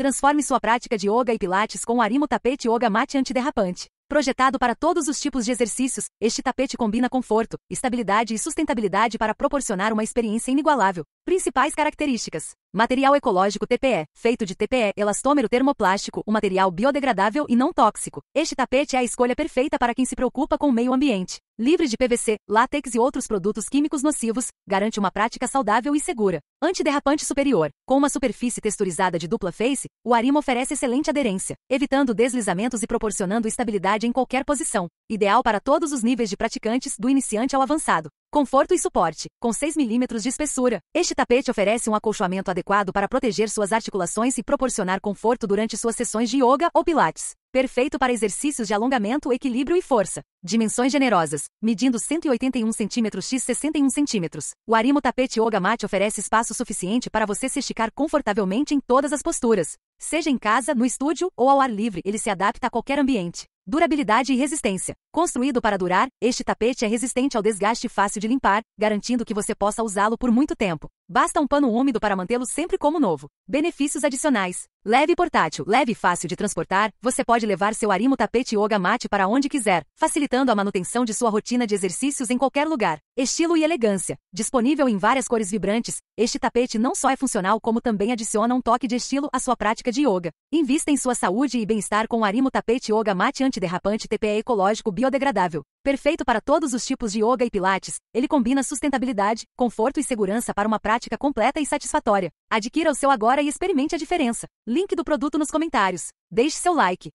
Transforme sua prática de yoga e pilates com o Arimo Tapete Yoga Mate Antiderrapante. Projetado para todos os tipos de exercícios, este tapete combina conforto, estabilidade e sustentabilidade para proporcionar uma experiência inigualável. Principais características: material ecológico TPE, feito de TPE elastômero termoplástico, um material biodegradável e não tóxico. Este tapete é a escolha perfeita para quem se preocupa com o meio ambiente. Livre de PVC, látex e outros produtos químicos nocivos, garante uma prática saudável e segura. Antiderrapante superior. Com uma superfície texturizada de dupla face, o Arima oferece excelente aderência, evitando deslizamentos e proporcionando estabilidade em qualquer posição. Ideal para todos os níveis de praticantes, do iniciante ao avançado. Conforto e suporte, com 6 milímetros de espessura. Este tapete oferece um acolchoamento adequado para proteger suas articulações e proporcionar conforto durante suas sessões de yoga ou pilates. Perfeito para exercícios de alongamento, equilíbrio e força. Dimensões generosas, medindo 181 cm x 61 cm. O Arimo Tapete Yoga Mat oferece espaço suficiente para você se esticar confortavelmente em todas as posturas. Seja em casa, no estúdio ou ao ar livre, ele se adapta a qualquer ambiente. Durabilidade e resistência. Construído para durar, este tapete é resistente ao desgaste e fácil de limpar, garantindo que você possa usá-lo por muito tempo. Basta um pano úmido para mantê-lo sempre como novo. Benefícios adicionais. Leve e portátil, leve e fácil de transportar, você pode levar seu Arimo tapete yoga mate para onde quiser, facilitando a manutenção de sua rotina de exercícios em qualquer lugar. Estilo e elegância. Disponível em várias cores vibrantes, este tapete não só é funcional como também adiciona um toque de estilo à sua prática de yoga. Invista em sua saúde e bem-estar com o Arimo tapete yoga mate antiderrapante TPE ecológico biodegradável. Perfeito para todos os tipos de yoga e pilates, ele combina sustentabilidade, conforto e segurança para uma prática prática completa e satisfatória. Adquira o seu agora e experimente a diferença. Link do produto nos comentários. Deixe seu like.